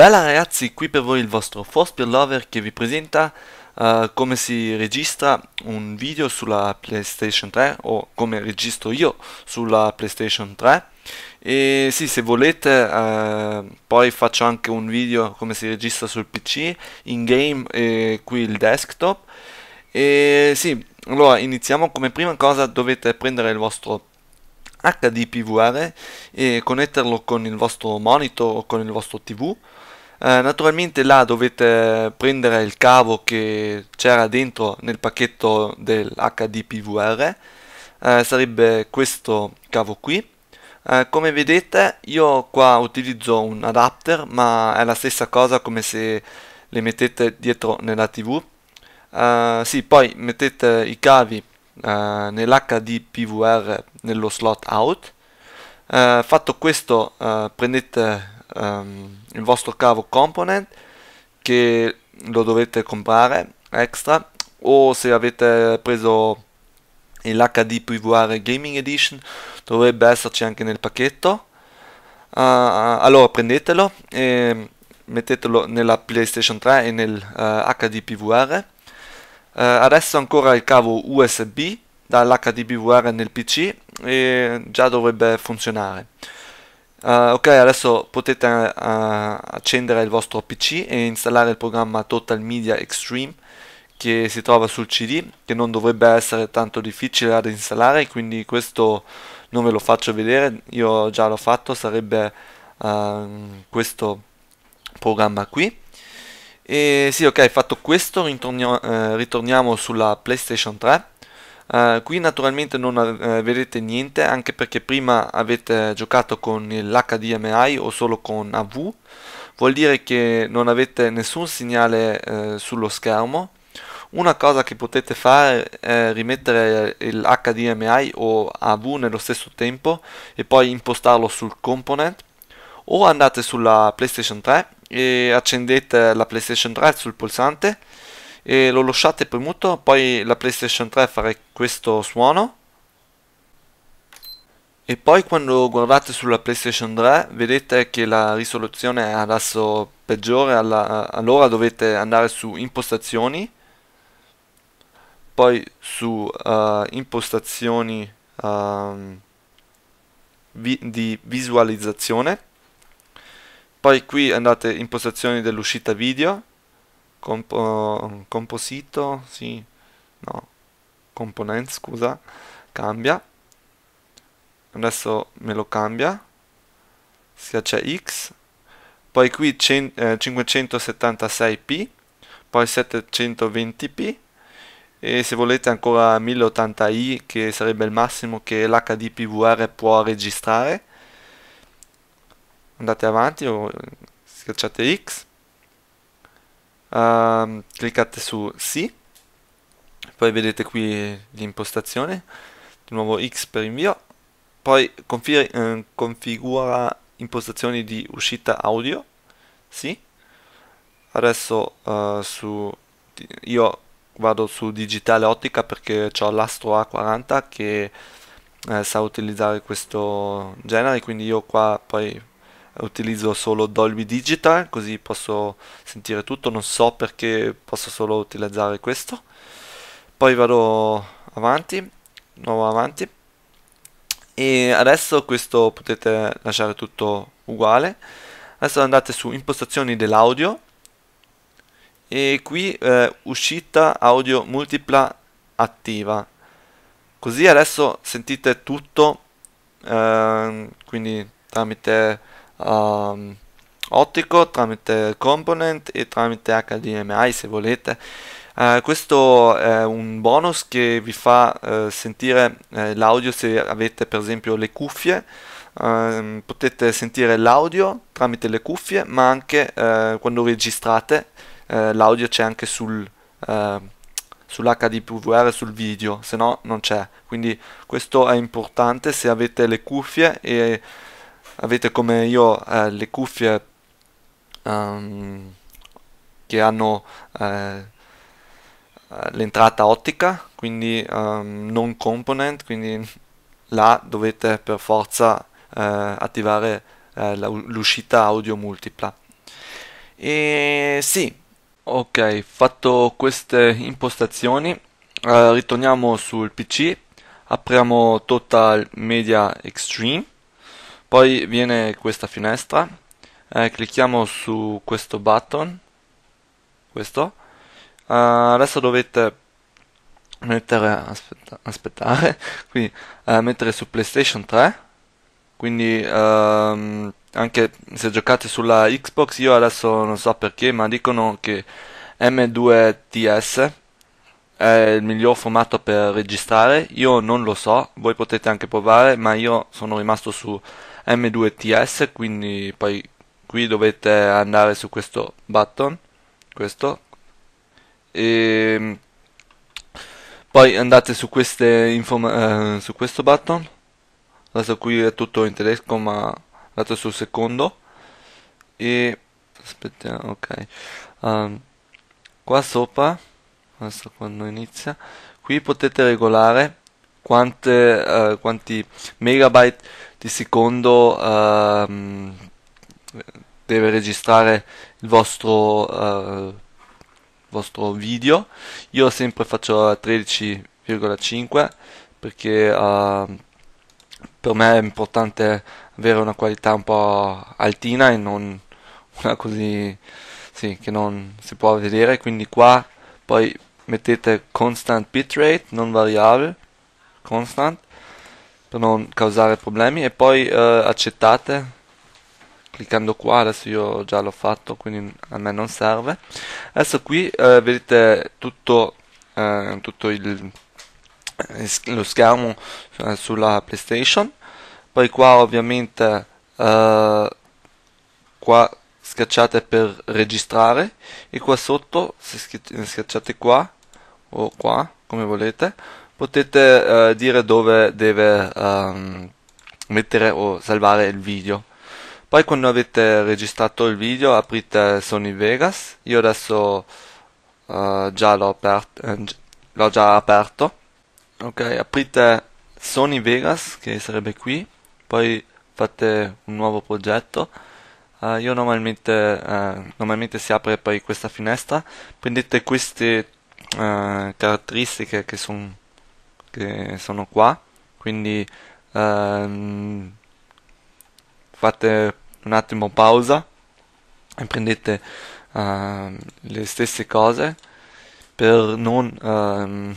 Bella ragazzi, qui per voi il vostro Fospir Lover che vi presenta uh, come si registra un video sulla PlayStation 3 o come registro io sulla PlayStation 3 e sì, se volete uh, poi faccio anche un video come si registra sul PC, in game e qui il desktop e sì, allora iniziamo come prima cosa dovete prendere il vostro HDPVR e connetterlo con il vostro monitor o con il vostro TV eh, naturalmente là dovete prendere il cavo che c'era dentro nel pacchetto dell'HDPVR eh, sarebbe questo cavo qui eh, come vedete io qua utilizzo un adapter ma è la stessa cosa come se le mettete dietro nella tv eh, sì poi mettete i cavi eh, nell'HDPVR nello slot out fatto questo prendete um, il vostro cavo component che lo dovete comprare extra o se avete preso l'HD PVR Gaming Edition dovrebbe esserci anche nel pacchetto uh, allora prendetelo e mettetelo nella PlayStation 3 e nel uh, eh, HD PVR uh, eh, adesso ancora il cavo USB dall'HD PVR nel PC e già dovrebbe funzionare Uh, ok, adesso potete uh, accendere il vostro PC e installare il programma Total Media Extreme che si trova sul CD, che non dovrebbe essere tanto difficile da installare, quindi questo non ve lo faccio vedere, io già l'ho fatto, sarebbe uh, questo programma qui. E sì, ok, fatto questo, ritorniamo, eh, ritorniamo sulla PlayStation 3 Uh, qui naturalmente non uh, vedete niente anche perché prima avete giocato con l'HDMI o solo con AV vuol dire che non avete nessun segnale uh, sullo schermo una cosa che potete fare è rimettere l'HDMI o AV nello stesso tempo e poi impostarlo sul component o andate sulla PlayStation 3 e accendete la PlayStation 3 sul pulsante e lo lasciate premuto, poi la PlayStation 3 farà questo suono e poi quando guardate sulla PlayStation 3 vedete che la risoluzione è adesso peggiore, alla, allora dovete andare su impostazioni, poi su uh, impostazioni um, vi, di visualizzazione, poi qui andate impostazioni dell'uscita video compo composito, sì, no, component, scusa, cambia, adesso me lo cambia, schiaccia x, poi qui eh, 576p, poi 720p, e se volete ancora 1080i che sarebbe il massimo che l'HDPVR può registrare andate avanti o eh, schiacciate X uh, cliccate su sì, poi vedete qui l'impostazione, di nuovo X per invio, poi eh, configura impostazioni di uscita audio, sì, adesso uh, su, io vado su digitale ottica perché ho l'Astro A40 che eh, sa utilizzare questo genere, quindi io qua poi utilizzo solo Dolby Digital così posso sentire tutto non so perché posso solo utilizzare questo poi vado avanti nuovo avanti e adesso questo potete lasciare tutto uguale adesso andate su impostazioni dell'audio e qui eh, uscita audio multipla attiva così adesso sentite tutto eh, quindi tramite um, ottico tramite component e tramite HDMI se volete Uh, questo è un bonus che vi fa uh, sentire uh, l'audio se avete per esempio le cuffie. Ehm, potete sentire l'audio tramite le cuffie, ma anche quando registrate l'audio c'è anche sul, ehm, sull'HDPVR, sul video, se no non c'è. Quindi questo è importante se avete le cuffie e avete come io eh, le cuffie um, che hanno eh, eh, l'entrata ottica, quindi um, non component, quindi là dovete per forza eh, attivare eh, l'uscita audio multipla. E sì, ok, fatto queste impostazioni, ritorniamo sul PC, apriamo Total Media Extreme poi viene questa finestra eh, clicchiamo su questo button questo uh, adesso dovete mettere aspetta, aspettare quindi uh, eh, mettere su playstation 3 quindi uh, anche se giocate sulla xbox io adesso non so perché ma dicono che m2ts è il miglior formato per registrare io non lo so voi potete anche provare ma io sono rimasto su M2TS quindi poi qui dovete andare su questo button questo e poi andate su queste informa- eh, su questo button adesso qui è tutto in tedesco ma andate sul secondo e aspettiamo ok um, qua sopra adesso quando inizia qui potete regolare quante, eh, quanti megabyte di secondo uh, deve registrare il vostro, uh, vostro video. Io sempre faccio 13,5 perché uh, per me è importante avere una qualità un po' altina e non una così sì, che non si può vedere. Quindi qua poi mettete constant bitrate, non variable constant per non causare problemi e poi eh, accettate cliccando qua adesso io già l'ho fatto quindi a me non serve adesso qui eh, vedete tutto, eh, tutto il, eh, lo schermo eh, sulla playstation poi qua ovviamente eh, qua schiacciate per registrare e qua sotto se schiacciate qua o qua come volete potete uh, dire dove deve um, mettere o salvare il video poi quando avete registrato il video aprite Sony Vegas io adesso uh, già l'ho, eh, l'ho già aperto ok aprite Sony Vegas che sarebbe qui poi fate un nuovo progetto Uh, io normalmente, uh, normalmente, si apre poi questa finestra prendete queste uh, caratteristiche che sono che sono qua, quindi ehm, fate un attimo pausa e prendete ehm, le stesse cose per non ehm,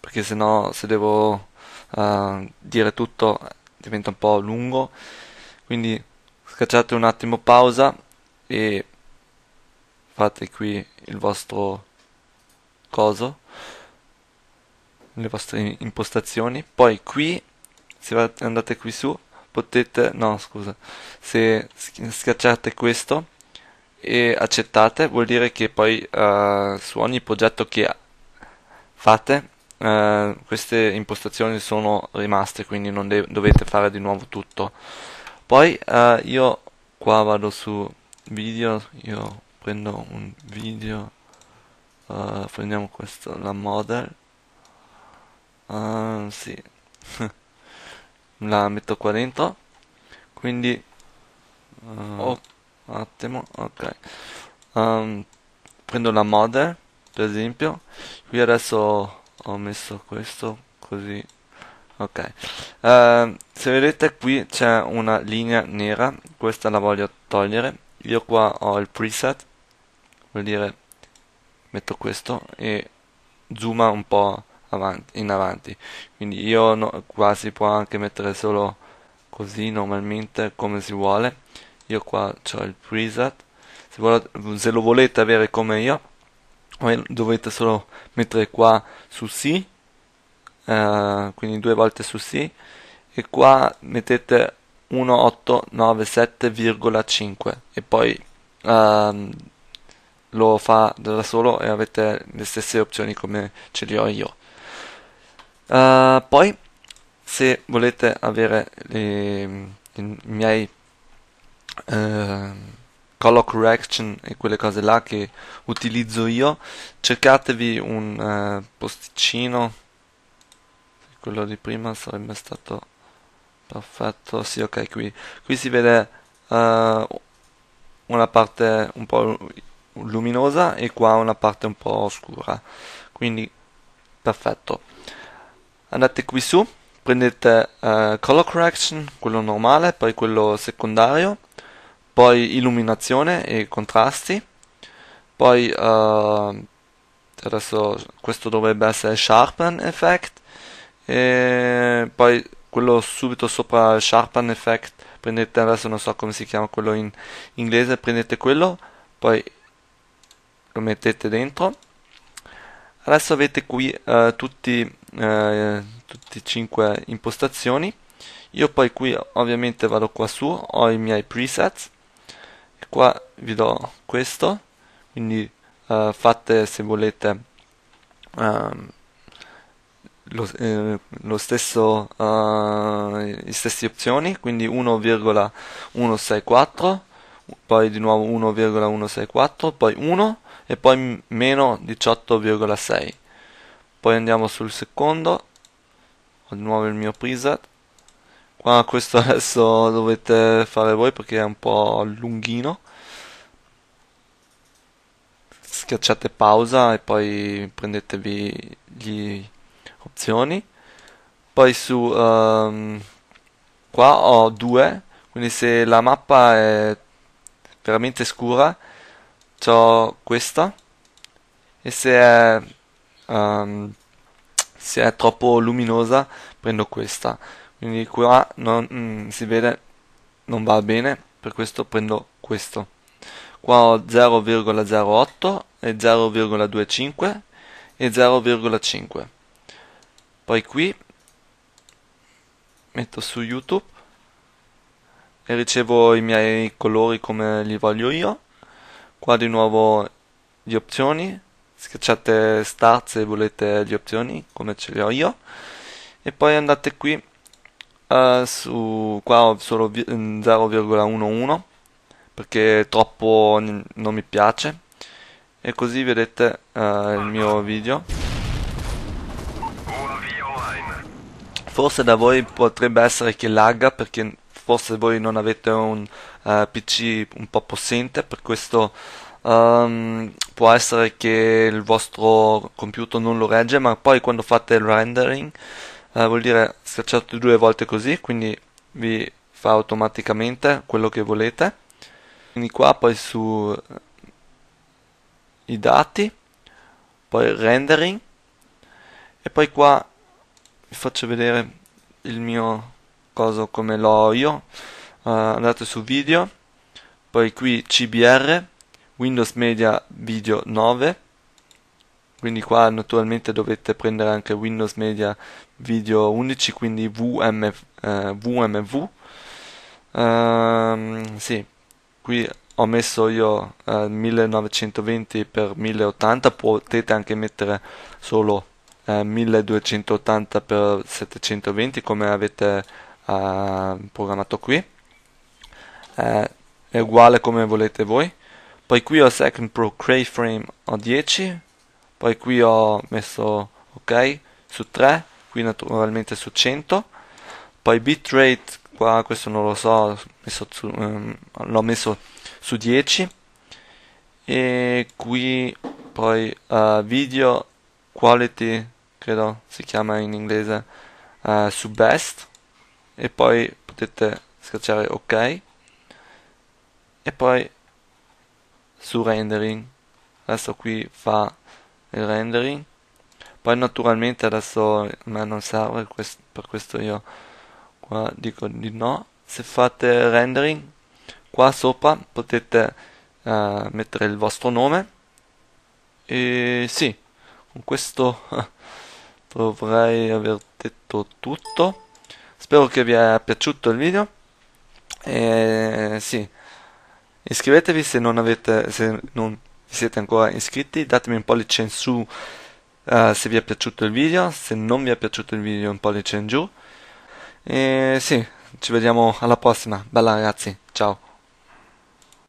perché sennò se devo eh, dire tutto diventa un po' lungo quindi scacciate un attimo pausa e fate qui il vostro coso le vostre impostazioni poi qui se andate qui su potete no scusa se schiacciate questo e accettate vuol dire che poi uh, su ogni progetto che fate uh, queste impostazioni sono rimaste quindi non dovete fare di nuovo tutto poi uh, io qua vado su video io prendo un video prendiamo questo la model uh, sì la metto qua dentro quindi uh, oh. un attimo ok um, prendo la mod, per esempio qui adesso ho messo questo così ok uh, se vedete qui c'è una linea nera questa la voglio togliere io qua ho il preset vuol dire metto questo e zooma un po' avanti, in avanti. Quindi io no, qua si può anche mettere solo così normalmente come si vuole. Io qua ho il preset. Se, vuole, se lo volete avere come io, dovete solo mettere qua su sì, eh, quindi due volte su sì, e qua mettete 1897,5 e poi ehm, lo fa da solo e avete le stesse opzioni come ce le ho io. Uh, poi, se volete avere le, i miei uh, eh, color correction e quelle cose là che utilizzo io, cercatevi un uh, posticino. Quello di prima sarebbe stato perfetto. Sì, ok, qui, qui si vede una parte un po' luminosa e qua una parte un po' scura. Quindi, perfetto andate qui su, prendete eh, color correction, quello normale, poi quello secondario, poi illuminazione e contrasti, poi eh, adesso questo dovrebbe essere sharpen effect, e poi quello subito sopra sharpen effect, prendete adesso non so come si chiama quello in inglese, prendete quello, poi lo mettete dentro adesso avete qui eh, tutti, eh, tutti e 5 impostazioni io poi qui ovviamente vado qua su ho i miei presets e qua vi do questo quindi eh, fate se volete ehm, lo, eh, lo, stesso eh, le stesse opzioni quindi 1,164 poi di nuovo 1,164, poi 1 e poi meno 18,6. Poi andiamo sul secondo, ho di nuovo il mio preset. Qua questo adesso dovete fare voi perché è un po' lunghino. Schiacciate pausa e poi prendetevi le opzioni. Poi su um, qua ho 2, quindi se la mappa è veramente scura ho questa e se è, um, se è troppo luminosa prendo questa quindi qua non, mm, si vede non va bene per questo prendo questo qua ho 0,08 e 0,25 e 0,5 poi qui metto su youtube e ricevo i miei colori come li voglio io qua di nuovo le opzioni schiacciate start se volete le opzioni come ce le ho io e poi andate qui uh, su qua ho solo 0,11 mm, perché troppo non mi piace e così vedete uh, il mio video forse da voi potrebbe essere che lagga perché forse voi non avete un uh, eh, PC un po' possente, per questo um, può essere che il vostro computer non lo regge, ma poi quando fate il rendering uh, vuol dire schiacciate due volte così, quindi vi fa automaticamente quello che volete. Quindi qua poi su eh, i dati, poi rendering e poi qua vi faccio vedere il mio cosa come lo io uh, eh, andate su video poi qui CBR Windows Media Video 9 quindi qua naturalmente dovete prendere anche Windows Media Video 11 quindi VMF, eh, VMV um, ehm, sì qui ho messo io eh, 1920x1080 potete anche mettere solo eh, 1280x720 come avete programmato qui eh, è uguale come volete voi poi qui ho second pro create frame ho 10 poi qui ho messo ok su 3 qui naturalmente su 100 poi bitrate qua questo non lo so messo su, ehm, l'ho messo su 10 e qui poi uh, video quality credo si chiama in inglese uh, su best e poi potete schiacciare ok e poi su rendering adesso qui fa il rendering poi naturalmente adesso ma non serve quest per questo io qua dico di no se fate rendering qua sopra potete eh, mettere il vostro nome e sì con questo dovrei aver detto tutto spero che vi è piaciuto il video e sì iscrivetevi se non, avete, se non siete ancora iscritti datemi un pollice in su uh, se vi è piaciuto il video se non vi è piaciuto il video un pollice in giù e sì ci vediamo alla prossima bella ragazzi ciao